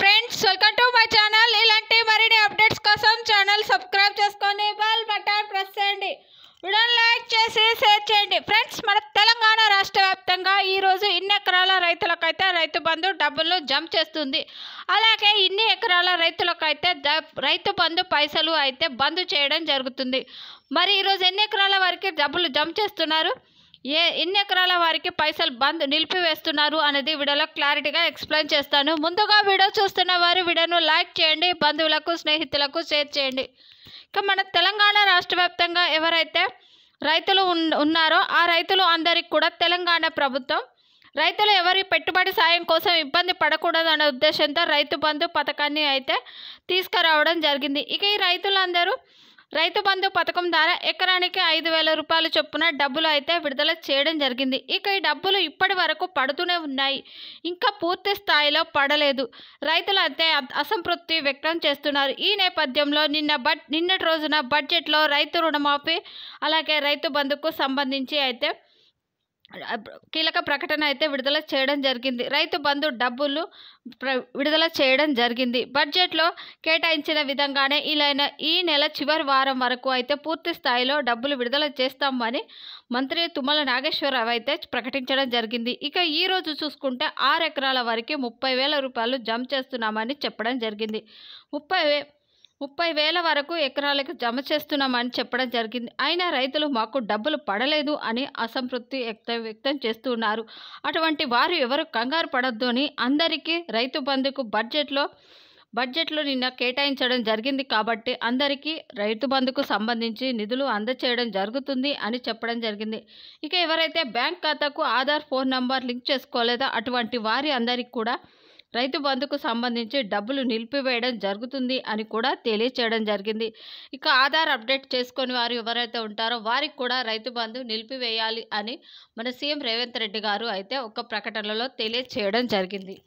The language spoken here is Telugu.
friends welcome to my channel ఇలాంటి మరిన్ని అప్డేట్స్ కోసం ఛానల్ సబ్స్క్రైబ్ చేసుకొని బెల్ బటన్ ప్రెస్ చేయండి వీడియో లైక్ చేసి షేర్ చేయండి ఫ్రెండ్స్ మన తెలంగాణ రాష్ట్ర వ్యాప్తంగా ఈరోజు ఇన్ని ఎకరాల రైతులకైతే రైతు బంధు డబ్బులు జంప్ చేస్తుంది అలాగే ఇన్ని ఎకరాల రైతులకైతే రైతు బంధు పైసలు అయితే బంద్ చేయడం జరుగుతుంది మరి ఈరోజు ఎన్ని ఎకరాల వరకు డబ్బులు జంప్ చేస్తున్నారు ఏ ఎన్ని ఎకరాల వారికి పైసలు బంద్ నిలిపివేస్తున్నారు అనేది వీడియోలో క్లారిటీగా ఎక్స్ప్లెయిన్ చేస్తాను ముందుగా వీడియో చూస్తున్న వారు వీడియోను లైక్ చేయండి బంధువులకు స్నేహితులకు షేర్ చేయండి ఇక మన తెలంగాణ రాష్ట్ర వ్యాప్తంగా ఎవరైతే రైతులు ఉన్నారో ఆ రైతులు అందరికి కూడా తెలంగాణ ప్రభుత్వం రైతులు ఎవరి పెట్టుబడి సాయం కోసం ఇబ్బంది పడకూడదనే ఉద్దేశంతో రైతు బంధు పథకాన్ని అయితే తీసుకురావడం జరిగింది ఇక ఈ రైతులందరూ రైతు బంధు పథకం ద్వారా ఎకరానికి ఐదు వేల రూపాయలు చొప్పున డబ్బులు అయితే విడుదల చేయడం జరిగింది ఇక ఈ డబ్బులు ఇప్పటి వరకు పడుతూనే ఉన్నాయి ఇంకా పూర్తి స్థాయిలో పడలేదు రైతులు అయితే అసంతృప్తి వ్యక్తం చేస్తున్నారు ఈ నేపథ్యంలో నిన్న బడ్ నిన్నటి రోజున బడ్జెట్లో రైతు రుణమాఫీ అలాగే రైతు బంధుకు సంబంధించి అయితే కీలక ప్రకటన అయితే విడుదల చేయడం జరిగింది రైతు బంధు డబ్బులు విడుదల చేయడం జరిగింది బడ్జెట్లో కేటాయించిన విధంగానే ఇలా ఈ నెల చివరి వారం వరకు అయితే పూర్తి స్థాయిలో డబ్బులు విడుదల చేస్తామని మంత్రి తుమ్మల నాగేశ్వరరావు అయితే ప్రకటించడం జరిగింది ఇక ఈ రోజు చూసుకుంటే ఆరు ఎకరాల వరకు ముప్పై వేల రూపాయలు జమ చేస్తున్నామని చెప్పడం జరిగింది ముప్పై ముప్పై వేల వరకు ఎకరాలకు జమ చేస్తున్నామని చెప్పడం జరిగింది అయినా రైతులు మాకు డబ్బులు పడలేదు అని అసంతృప్తి వ్యక్తం వ్యక్తం చేస్తున్నారు అటువంటి వారు ఎవరు కంగారు పడద్దు అని అందరికీ రైతు బంధుకు బడ్జెట్లో బడ్జెట్లో నిన్న కేటాయించడం జరిగింది కాబట్టి అందరికీ రైతు బంధుకు సంబంధించి నిధులు అందచేయడం జరుగుతుంది అని చెప్పడం జరిగింది ఇక ఎవరైతే బ్యాంక్ ఖాతాకు ఆధార్ ఫోన్ నంబర్ లింక్ చేసుకోలేదో అటువంటి వారి అందరికీ కూడా రైతు బంధుకు సంబంధించి డబ్బులు నిలిపివేయడం జరుగుతుంది అని కూడా తెలియచేయడం జరిగింది ఇక ఆధార్ అప్డేట్ చేసుకుని వారు ఎవరైతే ఉంటారో వారికి కూడా రైతు బంధు నిలిపివేయాలి అని మన సీఎం రేవంత్ రెడ్డి గారు అయితే ఒక ప్రకటనలో తెలియచేయడం జరిగింది